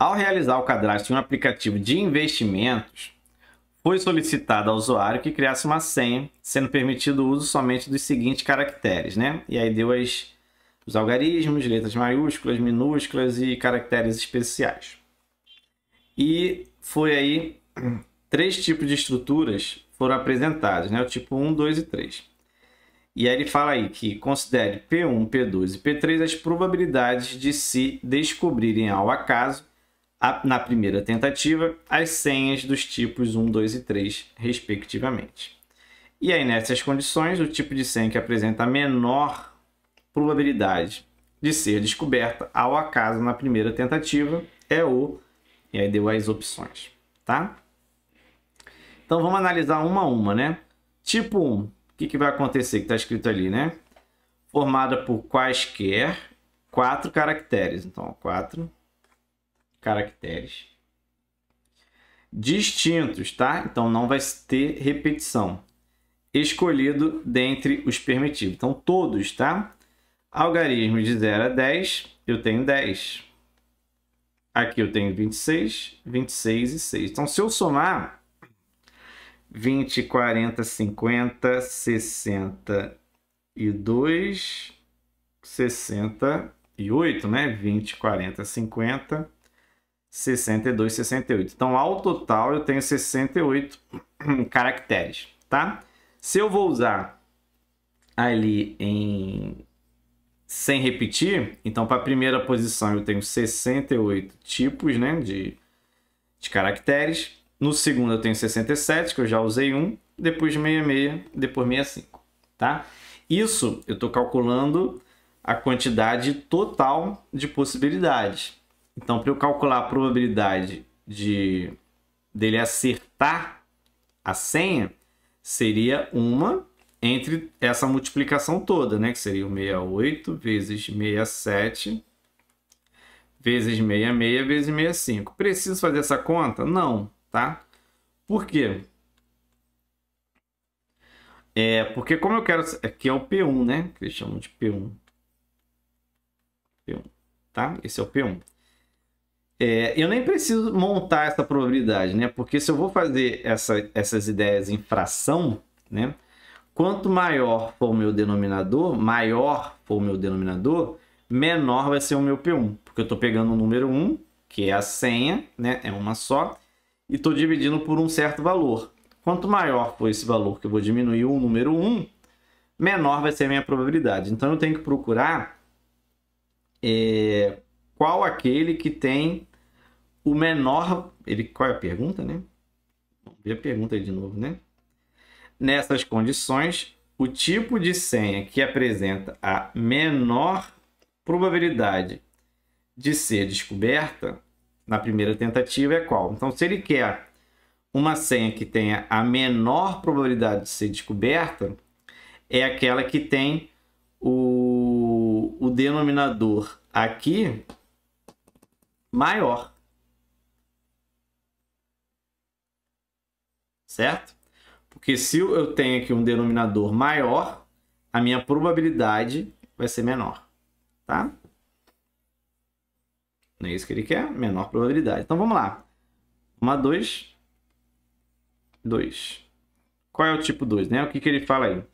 Ao realizar o cadastro em um aplicativo de investimentos, foi solicitado ao usuário que criasse uma senha, sendo permitido o uso somente dos seguintes caracteres, né? E aí deu as, os algarismos, letras maiúsculas, minúsculas e caracteres especiais. E foi aí três tipos de estruturas foram apresentadas, né? O tipo 1, 2 e 3. E aí ele fala aí que considere P1, P2 e P3 as probabilidades de se descobrirem ao acaso na primeira tentativa as senhas dos tipos 1, 2 e 3, respectivamente. E aí, nessas condições, o tipo de senha que apresenta a menor probabilidade de ser descoberta ao acaso na primeira tentativa é o. E aí deu as opções, tá? Então vamos analisar uma a uma, né? Tipo 1, o que, que vai acontecer que está escrito ali, né? Formada por quaisquer quatro caracteres. Então, quatro caracteres distintos, tá? Então não vai ter repetição. Escolhido dentre os permitidos. Então todos, tá? Algarismo de 0 a 10, eu tenho 10. Aqui eu tenho 26, 26 e 6. Então se eu somar 20, 40, 50, 62, 68, né? 20, 40, 50, 62, 68. Então, ao total, eu tenho 68 caracteres, tá? Se eu vou usar ali em sem repetir, então para a primeira posição eu tenho 68 tipos né, de, de caracteres. No segundo eu tenho 67, que eu já usei um, depois 66, depois 65, tá? Isso eu estou calculando a quantidade total de possibilidades. Então, para eu calcular a probabilidade de dele acertar a senha, seria uma entre essa multiplicação toda, né? Que seria o 68 vezes 67 vezes 66 vezes 65. Preciso fazer essa conta? Não, tá? Por quê? É, porque como eu quero... Aqui é o P1, né? Que eles chamam de P1. P1, tá? Esse é o P1. É, eu nem preciso montar essa probabilidade, né? Porque se eu vou fazer essa, essas ideias em fração, né? Quanto maior for o meu denominador, maior for o meu denominador, menor vai ser o meu P1. Porque eu estou pegando o número 1, que é a senha, né? É uma só, e estou dividindo por um certo valor. Quanto maior for esse valor que eu vou diminuir o número 1, menor vai ser a minha probabilidade. Então eu tenho que procurar é, qual aquele que tem o menor. Ele, qual é a pergunta, né? Vamos ver a pergunta de novo, né? Nessas condições, o tipo de senha que apresenta a menor probabilidade de ser descoberta na primeira tentativa é qual? Então, se ele quer uma senha que tenha a menor probabilidade de ser descoberta, é aquela que tem o, o denominador aqui maior. certo? Porque se eu tenho aqui um denominador maior, a minha probabilidade vai ser menor, tá? Não é isso que ele quer? Menor probabilidade. Então vamos lá. 1, 2, 2. Qual é o tipo 2, né? O que, que ele fala aí?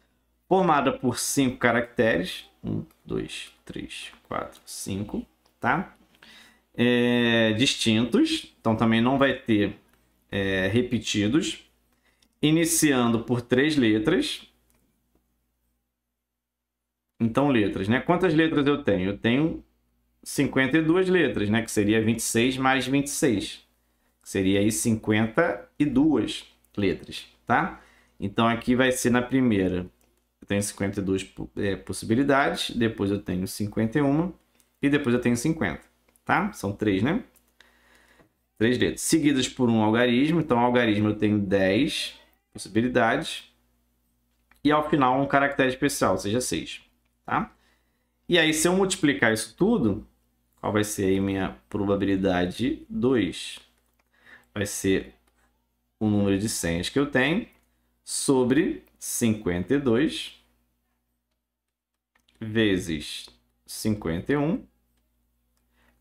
Formada por 5 caracteres. 1, 2, 3, 4, 5, tá? É, distintos. Então também não vai ter é, repetidos iniciando por três letras. Então, letras, né? Quantas letras eu tenho? Eu tenho 52 letras, né? Que seria 26 mais 26. Que seria aí 52 letras, tá? Então, aqui vai ser na primeira. Eu tenho 52 é, possibilidades, depois eu tenho 51 e depois eu tenho 50, tá? São três, né? Três letras. Seguidas por um algarismo. Então, algarismo eu tenho 10 possibilidades. E ao final um caractere especial, ou seja, 6. Tá? E aí, se eu multiplicar isso tudo, qual vai ser aí minha probabilidade 2? Vai ser o número de senhas que eu tenho sobre 52 vezes 51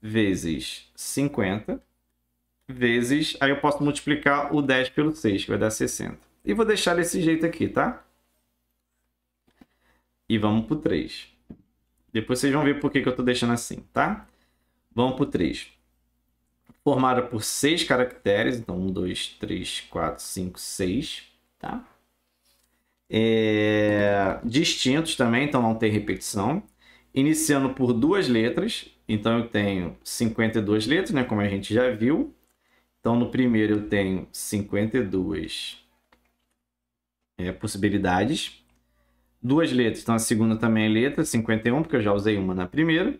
vezes 50 vezes, aí eu posso multiplicar o 10 pelo 6, que vai dar 60. E vou deixar desse jeito aqui, tá? E vamos pro 3. Depois vocês vão ver por que, que eu tô deixando assim, tá? Vamos pro 3. Formada por 6 caracteres. Então, 1, 2, 3, 4, 5, 6, tá? É... Distintos também, então não tem repetição. Iniciando por duas letras. Então, eu tenho 52 letras, né? Como a gente já viu. Então, no primeiro eu tenho 52 é, possibilidades. Duas letras, então a segunda também é letra, 51, porque eu já usei uma na primeira.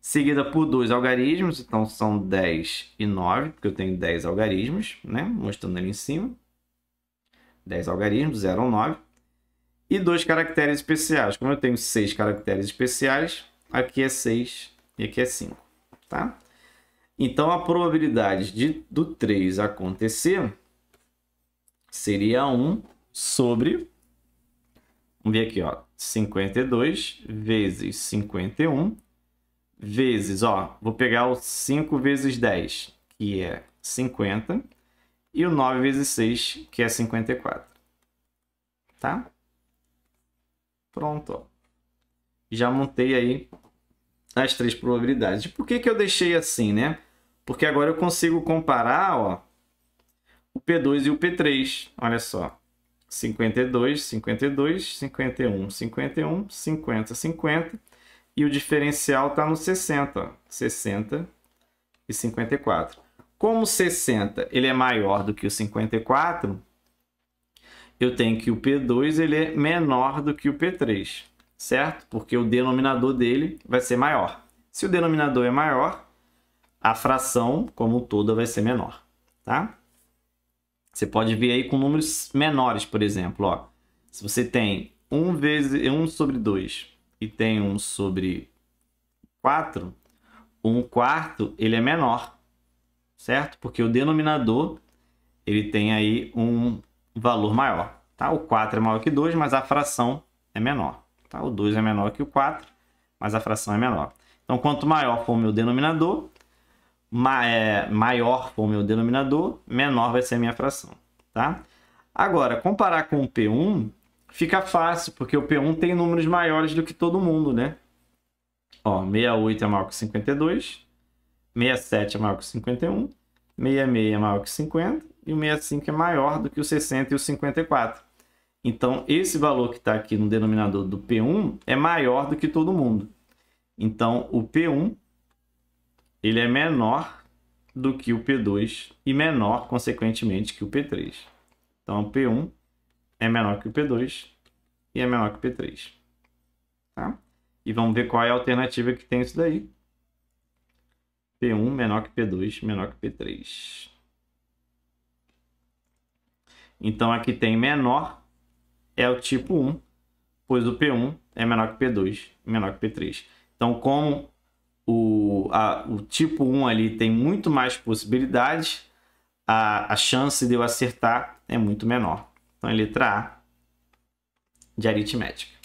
Seguida por dois algarismos, então são 10 e 9, porque eu tenho 10 algarismos, né? Mostrando ali em cima. 10 algarismos, 0 ou 9. E dois caracteres especiais. Como eu tenho 6 caracteres especiais, aqui é 6 e aqui é 5, tá? Então a probabilidade de, do 3 acontecer seria 1 sobre. Vamos ver aqui, ó. 52 vezes 51 vezes, ó, vou pegar o 5 vezes 10, que é 50, e o 9 vezes 6, que é 54. Tá? Pronto, ó. Já montei aí as três probabilidades. Por que, que eu deixei assim, né? Porque agora eu consigo comparar, ó, o P2 e o P3. Olha só. 52, 52, 51, 51, 50, 50. E o diferencial está no 60, ó, 60 e 54. Como 60 ele é maior do que o 54, eu tenho que o P2 ele é menor do que o P3, certo? Porque o denominador dele vai ser maior. Se o denominador é maior, a fração como toda vai ser menor, tá? Você pode ver aí com números menores, por exemplo. Ó, se você tem 1, vezes, 1 sobre 2 e tem 1 sobre 4, 1 quarto ele é menor, certo? Porque o denominador ele tem aí um valor maior. Tá? O 4 é maior que 2, mas a fração é menor. Tá? O 2 é menor que o 4, mas a fração é menor. Então, quanto maior for o meu denominador, é, maior for o meu denominador, menor vai ser a minha fração, tá? Agora, comparar com o P1 fica fácil, porque o P1 tem números maiores do que todo mundo, né? Ó, 68 é maior que 52, 67 é maior que 51, 66 é maior que 50 e o 65 é maior do que o 60 e o 54. Então, esse valor que está aqui no denominador do P1 é maior do que todo mundo. Então, o P1 ele é menor do que o P2 e menor, consequentemente, que o P3. Então, o P1 é menor que o P2 e é menor que o P3. Tá? E vamos ver qual é a alternativa que tem isso daí. P1 menor que P2 menor que P3. Então, aqui tem menor é o tipo 1, pois o P1 é menor que P2 menor que P3. Então, como o, a, o tipo 1 ali tem muito mais possibilidades, a, a chance de eu acertar é muito menor. Então, é letra A de aritmética.